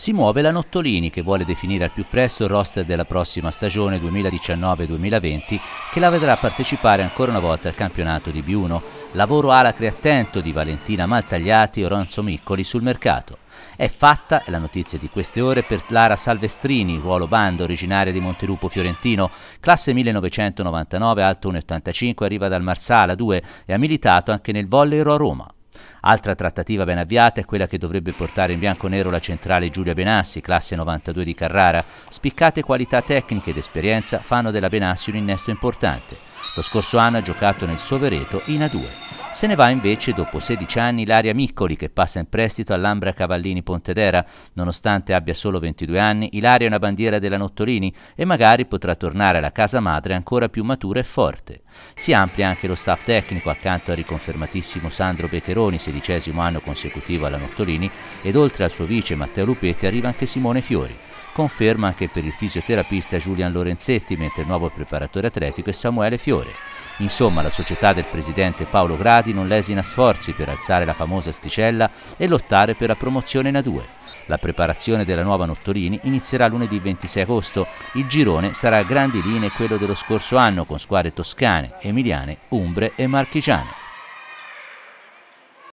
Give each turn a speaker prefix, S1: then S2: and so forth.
S1: si muove la Nottolini che vuole definire al più presto il roster della prossima stagione 2019-2020 che la vedrà partecipare ancora una volta al campionato di B1. Lavoro alacre attento di Valentina Maltagliati e Oronzo Miccoli sul mercato. È fatta, è la notizia di queste ore, per Lara Salvestrini, ruolo bando, originaria di Montelupo Fiorentino, classe 1999, alto 1,85, arriva dal Marsala 2 e ha militato anche nel Vollero a Roma. Altra trattativa ben avviata è quella che dovrebbe portare in bianco-nero la centrale Giulia Benassi, classe 92 di Carrara. Spiccate qualità tecniche ed esperienza fanno della Benassi un innesto importante. Lo scorso anno ha giocato nel Sovereto in A2. Se ne va invece dopo 16 anni Laria Miccoli che passa in prestito all'Ambra Cavallini Pontedera. Nonostante abbia solo 22 anni, Ilaria è una bandiera della Nottolini e magari potrà tornare alla casa madre ancora più matura e forte. Si amplia anche lo staff tecnico accanto al riconfermatissimo Sandro Becheroni, sedicesimo anno consecutivo alla Nottolini, ed oltre al suo vice Matteo Lupetti arriva anche Simone Fiori. Conferma anche per il fisioterapista Giulian Lorenzetti, mentre il nuovo preparatore atletico è Samuele Fiore. Insomma, la società del presidente Paolo Gradi non lesina sforzi per alzare la famosa sticella e lottare per la promozione in A2. La preparazione della nuova Nottolini inizierà lunedì 26 agosto. Il girone sarà a grandi linee quello dello scorso anno con squadre toscane, emiliane, umbre e marchigiane.